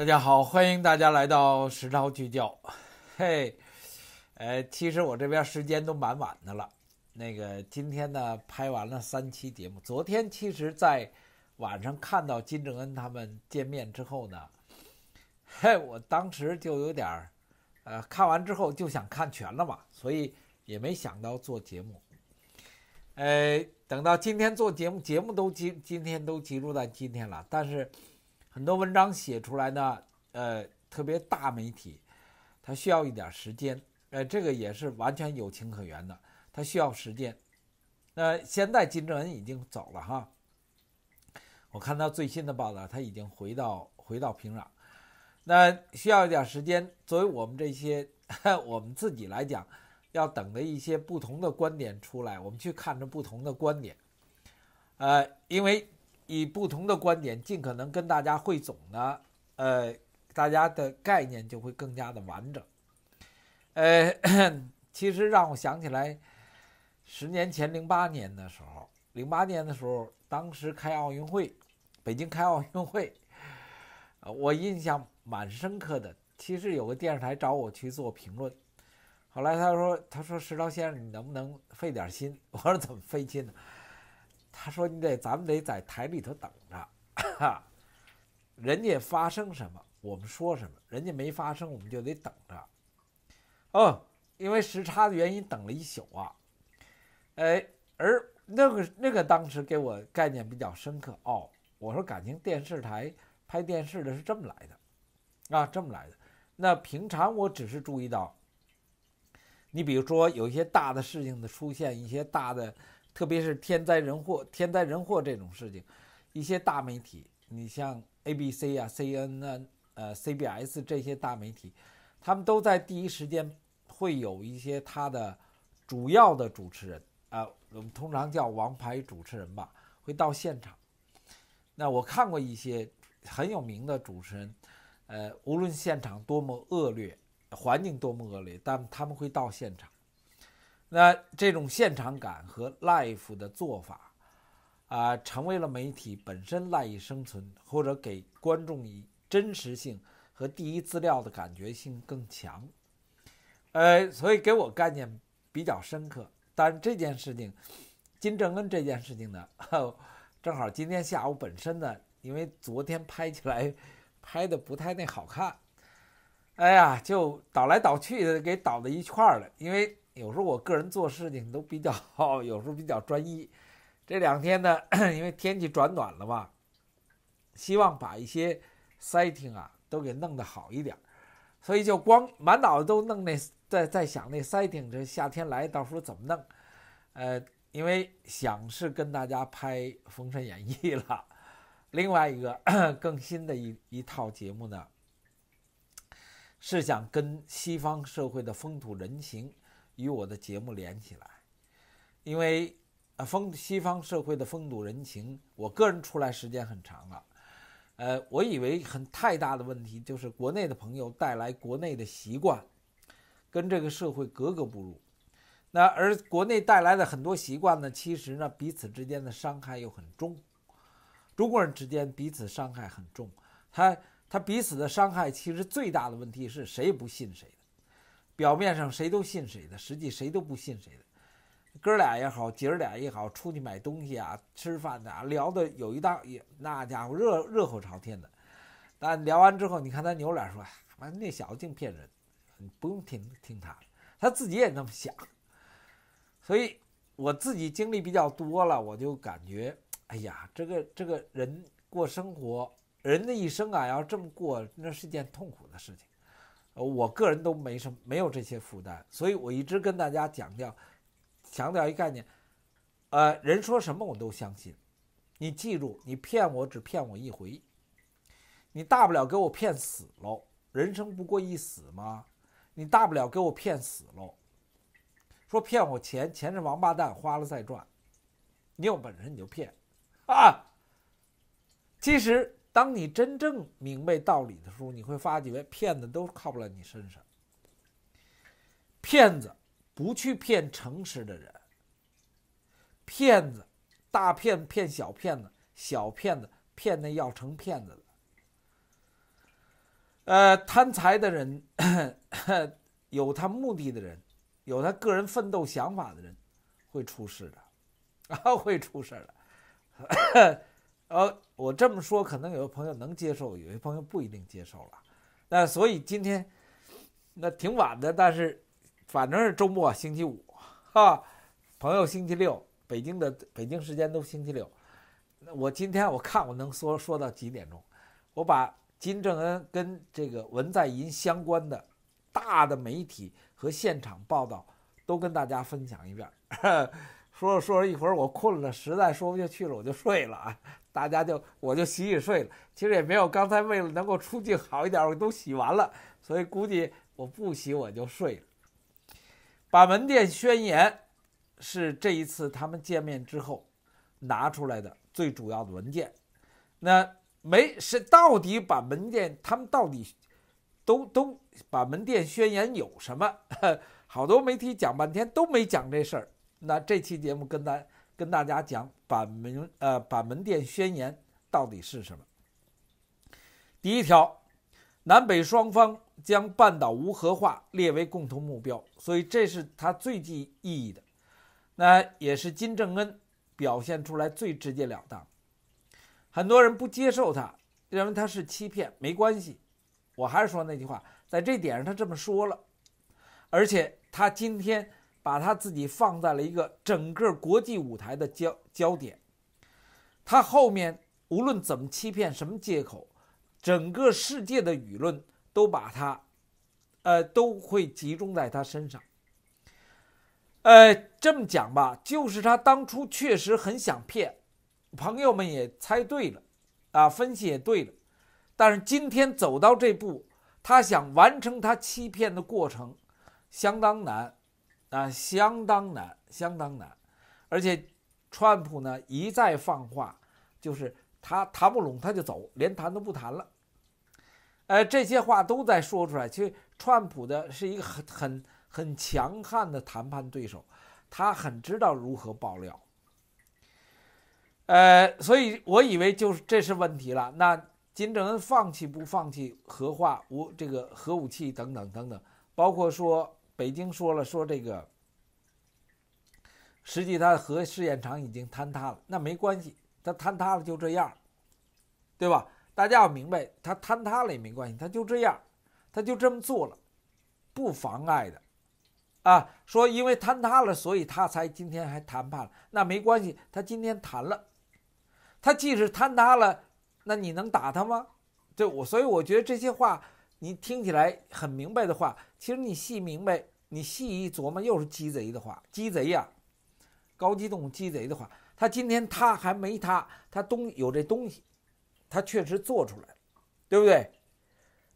大家好，欢迎大家来到实操聚焦。嘿，呃，其实我这边时间都蛮晚的了。那个今天呢，拍完了三期节目。昨天其实在晚上看到金正恩他们见面之后呢，嘿，我当时就有点儿，呃，看完之后就想看全了嘛，所以也没想到做节目。呃，等到今天做节目，节目都今今天都集中在今天了，但是。很多文章写出来呢，呃，特别大媒体，它需要一点时间，呃，这个也是完全有情可原的，它需要时间。那现在金正恩已经走了哈，我看到最新的报道，他已经回到回到平壤，那需要一点时间。作为我们这些 我们自己来讲，要等的一些不同的观点出来，我们去看着不同的观点，呃，因为。以不同的观点，尽可能跟大家汇总呢，呃，大家的概念就会更加的完整。呃，其实让我想起来十年前零八年的时候，零八年的时候，当时开奥运会，北京开奥运会，我印象蛮深刻的。其实有个电视台找我去做评论，后来他说：“他说石涛先生，你能不能费点心？” 我说：“怎么费劲呢？”他说：“你得，咱们得在台里头等着，人家发生什么，我们说什么；人家没发生，我们就得等着。哦，因为时差的原因，等了一宿啊。哎，而那个那个当时给我概念比较深刻哦。我说，感情电视台拍电视的是这么来的啊，这么来的。那平常我只是注意到，你比如说有一些大的事情的出现，一些大的。”特别是天灾人祸，天灾人祸这种事情，一些大媒体，你像 A、B、C 呀，C、N、N，呃，C、B、S 这些大媒体，他们都在第一时间会有一些他的主要的主持人，啊，我们通常叫王牌主持人吧，会到现场。那我看过一些很有名的主持人，呃，无论现场多么恶劣，环境多么恶劣，但他们会到现场。那这种现场感和 life 的做法，啊，成为了媒体本身赖以生存，或者给观众以真实性和第一资料的感觉性更强。呃，所以给我概念比较深刻。但这件事情，金正恩这件事情呢，正好今天下午本身呢，因为昨天拍起来拍的不太那好看，哎呀，就倒来倒去的给倒在一块儿了，因为。有时候我个人做事情都比较，有时候比较专一。这两天呢，因为天气转暖了嘛，希望把一些 setting 啊都给弄得好一点儿，所以就光满脑子都弄那，在在想那 setting，这夏天来到时候怎么弄？呃，因为想是跟大家拍《封神演义》了，另外一个更新的一一套节目呢，是想跟西方社会的风土人情。与我的节目连起来，因为呃，风西方社会的风土人情，我个人出来时间很长了，呃，我以为很太大的问题就是国内的朋友带来国内的习惯，跟这个社会格格不入。那而国内带来的很多习惯呢，其实呢，彼此之间的伤害又很重。中国人之间彼此伤害很重，他他彼此的伤害其实最大的问题是谁不信谁。表面上谁都信谁的，实际谁都不信谁的。哥俩也好，姐儿俩也好，出去买东西啊、吃饭的啊，聊的有一搭也那家伙热热火朝天的。但聊完之后，你看他扭脸说：“妈，那小子净骗人，你不用听听他，他自己也那么想。”所以我自己经历比较多了，我就感觉，哎呀，这个这个人过生活，人的一生啊，要这么过，那是件痛苦的事情。我个人都没什么，没有这些负担，所以我一直跟大家强调，强调一概念，呃，人说什么我都相信。你记住，你骗我只骗我一回，你大不了给我骗死喽。人生不过一死吗？你大不了给我骗死喽。说骗我钱，钱是王八蛋，花了再赚。你有本事你就骗，啊。其实。当你真正明白道理的时候，你会发觉骗子都靠不了你身上。骗子不去骗诚实的人。骗子大骗骗小骗子，小骗子骗那要成骗子了。呃，贪财的人，有他目的的人，有他个人奋斗想法的人，会出事的，啊，会出事的，哦。我这么说，可能有的朋友能接受，有些朋友不一定接受了。那所以今天，那挺晚的，但是反正是周末，星期五，哈，朋友星期六，北京的北京时间都星期六。那我今天我看我能说说到几点钟，我把金正恩跟这个文在寅相关的大的媒体和现场报道都跟大家分享一遍。说着说着，一会儿我困了，实在说不下去了，我就睡了啊！大家就我就洗洗睡了。其实也没有，刚才为了能够出镜好一点，我都洗完了，所以估计我不洗我就睡了。把门店宣言是这一次他们见面之后拿出来的最主要的文件。那没是到底把门店他们到底都都把门店宣言有什么？好多媒体讲半天都没讲这事儿。那这期节目跟大跟大家讲，板门呃，板门店宣言到底是什么？第一条，南北双方将半岛无核化列为共同目标，所以这是他最具意义的。那也是金正恩表现出来最直截了当。很多人不接受他，认为他是欺骗，没关系，我还是说那句话，在这点上他这么说了，而且他今天。把他自己放在了一个整个国际舞台的焦焦点，他后面无论怎么欺骗，什么借口，整个世界的舆论都把他，呃，都会集中在他身上。呃，这么讲吧，就是他当初确实很想骗，朋友们也猜对了，啊，分析也对了，但是今天走到这步，他想完成他欺骗的过程，相当难。啊，相当难，相当难，而且，川普呢一再放话，就是他谈不拢他就走，连谈都不谈了，呃，这些话都在说出来。其实川普的是一个很很很强悍的谈判对手，他很知道如何爆料，呃，所以我以为就是这是问题了。那金正恩放弃不放弃核化无这个核武器等等等等，包括说。北京说了，说这个实际它核试验场已经坍塌了，那没关系，它坍塌了就这样，对吧？大家要明白，它坍塌了也没关系，它就这样，它就这么做了，不妨碍的，啊，说因为坍塌了，所以他才今天还谈判了，那没关系，他今天谈了，他即使坍塌了，那你能打他吗？对我，所以我觉得这些话你听起来很明白的话，其实你细明白。你细一琢磨，又是鸡贼的话。鸡贼呀，高机动鸡贼的话，他今天他还没塌，他东有这东西，他确实做出来了，对不对？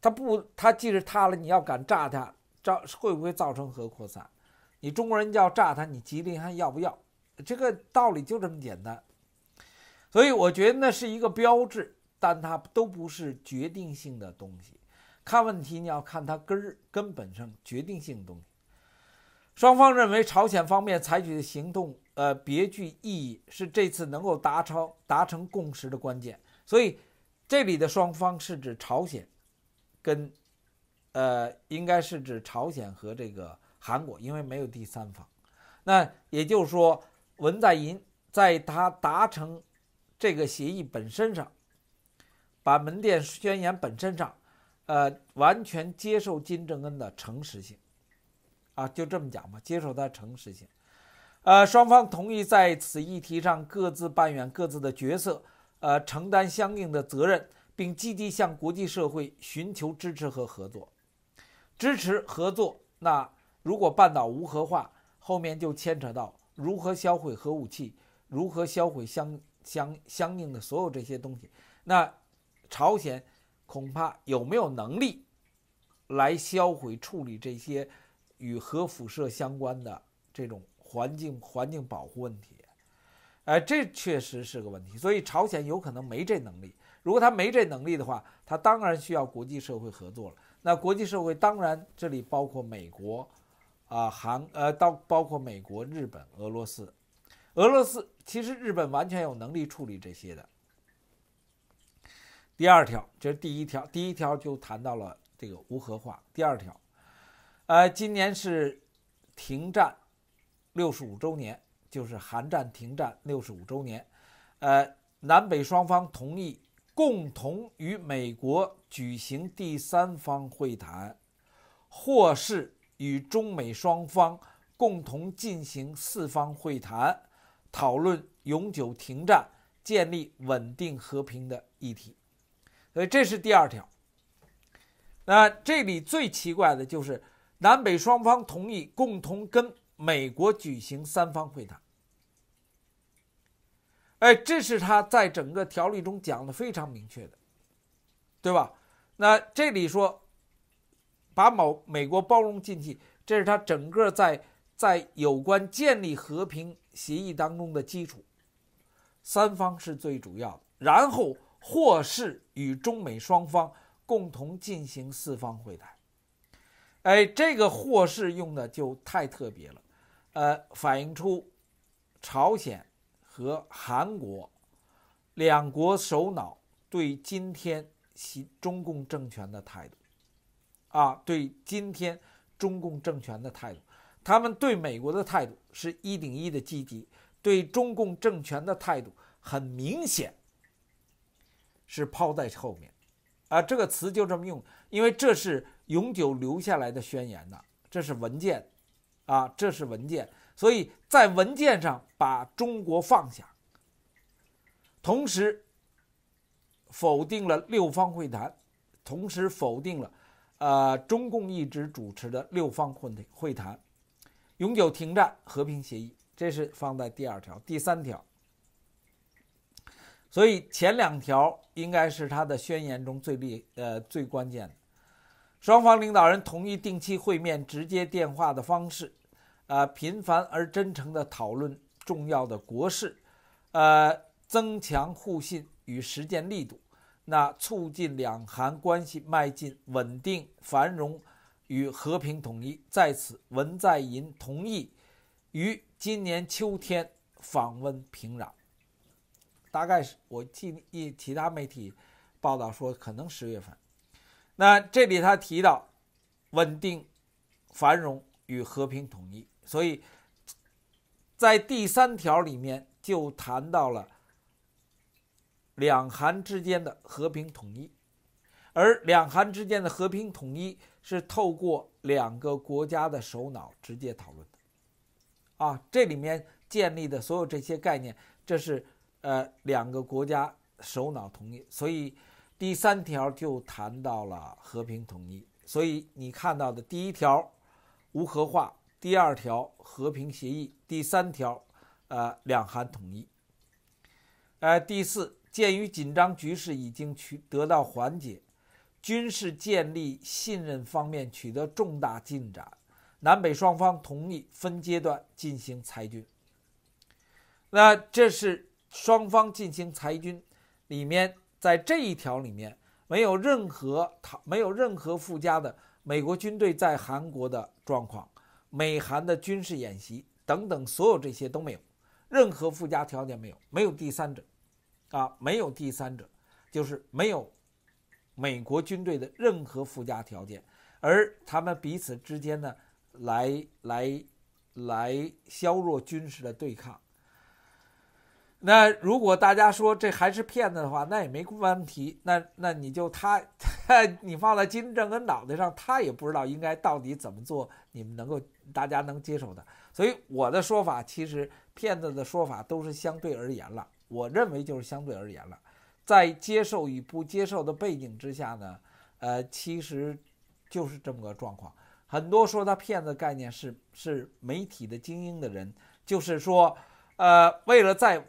他不，他即使塌了，你要敢炸他，造会不会造成核扩散？你中国人要炸他，你吉林还要不要？这个道理就这么简单。所以我觉得那是一个标志，但它都不是决定性的东西。看问题，你要看它根儿根本上决定性的东西。双方认为朝鲜方面采取的行动，呃，别具意义，是这次能够达成达成共识的关键。所以，这里的双方是指朝鲜，跟，呃，应该是指朝鲜和这个韩国，因为没有第三方。那也就是说，文在寅在他达成这个协议本身上，把门店宣言本身上，呃，完全接受金正恩的诚实性。啊，就这么讲吧，接受它，承认实性，呃，双方同意在此议题上各自扮演各自的角色，呃，承担相应的责任，并积极向国际社会寻求支持和合作。支持合作。那如果半岛无核化，后面就牵扯到如何销毁核武器，如何销毁相相相应的所有这些东西。那朝鲜恐怕有没有能力来销毁处理这些？与核辐射相关的这种环境环境保护问题，哎，这确实是个问题。所以朝鲜有可能没这能力。如果他没这能力的话，他当然需要国际社会合作了。那国际社会当然这里包括美国，啊，韩呃，到包括美国、日本、俄罗斯。俄罗斯其实日本完全有能力处理这些的。第二条，这是第一条。第一条就谈到了这个无核化。第二条。呃，今年是停战六十五周年，就是韩战停战六十五周年。呃，南北双方同意共同与美国举行第三方会谈，或是与中美双方共同进行四方会谈，讨论永久停战、建立稳定和平的议题。所以这是第二条。那这里最奇怪的就是。南北双方同意共同跟美国举行三方会谈，哎，这是他在整个条例中讲的非常明确的，对吧？那这里说把某美国包容进去，这是他整个在在有关建立和平协议当中的基础，三方是最主要的，然后或是与中美双方共同进行四方会谈。哎，这个“霍氏用的就太特别了，呃，反映出朝鲜和韩国两国首脑对今天新中共政权的态度啊，对今天中共政权的态度，他们对美国的态度是一顶一的积极，对中共政权的态度很明显是抛在后面啊。这个词就这么用，因为这是。永久留下来的宣言呢？这是文件，啊，这是文件。所以在文件上把中国放下，同时否定了六方会谈，同时否定了，呃，中共一直主持的六方会会谈，永久停战和平协议，这是放在第二条、第三条。所以前两条应该是他的宣言中最厉呃最关键的。双方领导人同意定期会面、直接电话的方式，呃，频繁而真诚地讨论重要的国事，呃，增强互信与实践力度，那促进两韩关系迈进稳定、繁荣与和平统一。在此，文在寅同意于今年秋天访问平壤，大概是我记一其他媒体报道说，可能十月份。那这里他提到稳定、繁荣与和平统一，所以在第三条里面就谈到了两韩之间的和平统一，而两韩之间的和平统一是透过两个国家的首脑直接讨论的。啊，这里面建立的所有这些概念，这是呃两个国家首脑同意，所以。第三条就谈到了和平统一，所以你看到的第一条，无核化；第二条和平协议；第三条，呃，两韩统一。呃，第四，鉴于紧张局势已经取得到缓解，军事建立信任方面取得重大进展，南北双方同意分阶段进行裁军。那这是双方进行裁军里面。在这一条里面，没有任何他没有任何附加的美国军队在韩国的状况、美韩的军事演习等等，所有这些都没有，任何附加条件没有，没有第三者，啊，没有第三者，就是没有美国军队的任何附加条件，而他们彼此之间呢，来来来削弱军事的对抗。那如果大家说这还是骗子的话，那也没问题。那那你就他，你放在金正恩脑袋上，他也不知道应该到底怎么做，你们能够大家能接受的。所以我的说法，其实骗子的说法都是相对而言了。我认为就是相对而言了，在接受与不接受的背景之下呢，呃，其实就是这么个状况。很多说他骗子概念是是媒体的精英的人，就是说，呃，为了在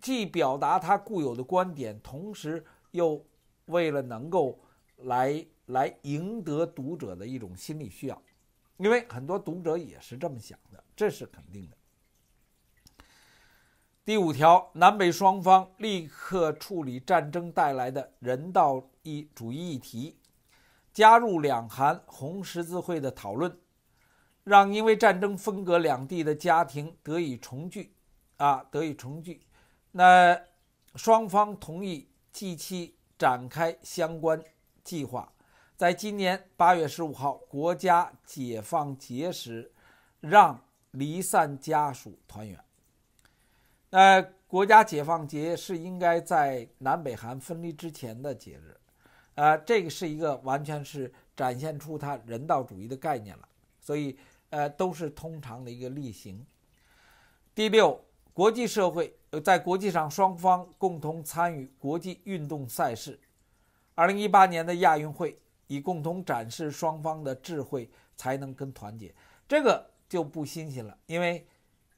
既表达他固有的观点，同时又为了能够来来赢得读者的一种心理需要，因为很多读者也是这么想的，这是肯定的。第五条，南北双方立刻处理战争带来的人道义主义议题，加入两韩红十字会的讨论，让因为战争分隔两地的家庭得以重聚，啊，得以重聚。那双方同意近期展开相关计划，在今年八月十五号国家解放节时，让离散家属团圆。那国家解放节是应该在南北韩分离之前的节日，啊，这个是一个完全是展现出他人道主义的概念了，所以呃，都是通常的一个例行。第六。国际社会在国际上，双方共同参与国际运动赛事。二零一八年的亚运会，以共同展示双方的智慧、才能跟团结，这个就不新鲜了。因为，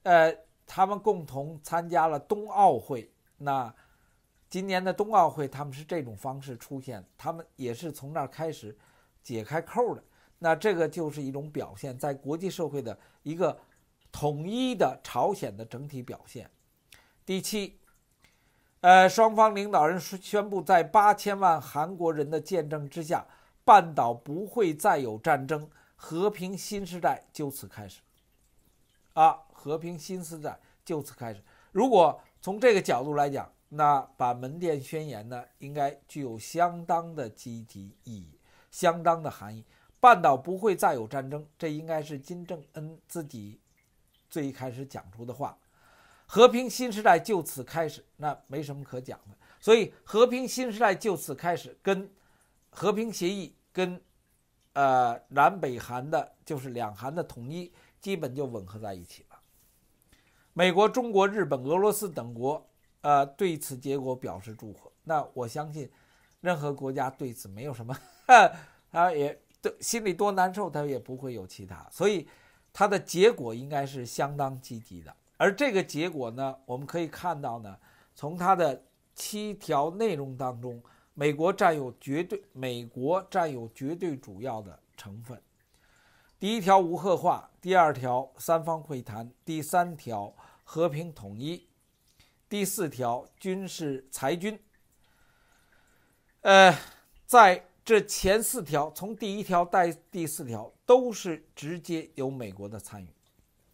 呃，他们共同参加了冬奥会。那今年的冬奥会，他们是这种方式出现，他们也是从那儿开始解开扣的。那这个就是一种表现在国际社会的一个。统一的朝鲜的整体表现。第七，呃，双方领导人宣布，在八千万韩国人的见证之下，半岛不会再有战争，和平新时代就此开始。啊，和平新时代就此开始。如果从这个角度来讲，那把《门店宣言》呢，应该具有相当的积极意义，相当的含义。半岛不会再有战争，这应该是金正恩自己。最一开始讲出的话，“和平新时代就此开始”，那没什么可讲的。所以，“和平新时代就此开始”跟“和平协议”跟，呃，南北韩的，就是两韩的统一，基本就吻合在一起了。美国、中国、日本、俄罗斯等国，呃，对此结果表示祝贺。那我相信，任何国家对此没有什么，他也对心里多难受，他也不会有其他。所以。它的结果应该是相当积极的，而这个结果呢，我们可以看到呢，从它的七条内容当中，美国占有绝对，美国占有绝对主要的成分。第一条无核化，第二条三方会谈，第三条和平统一，第四条军事裁军。呃，在。这前四条，从第一条到第四条，都是直接有美国的参与，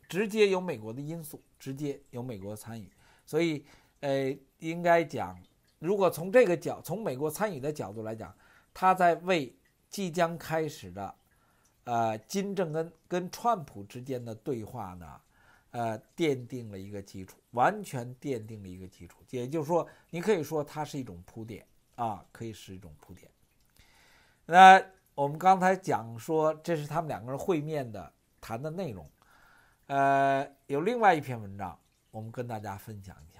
直接有美国的因素，直接有美国参与。所以，呃，应该讲，如果从这个角，从美国参与的角度来讲，他在为即将开始的，呃，金正恩跟川普之间的对话呢，呃，奠定了一个基础，完全奠定了一个基础。也就是说，你可以说它是一种铺垫啊，可以是一种铺垫。那我们刚才讲说，这是他们两个人会面的谈的内容。呃，有另外一篇文章，我们跟大家分享一下。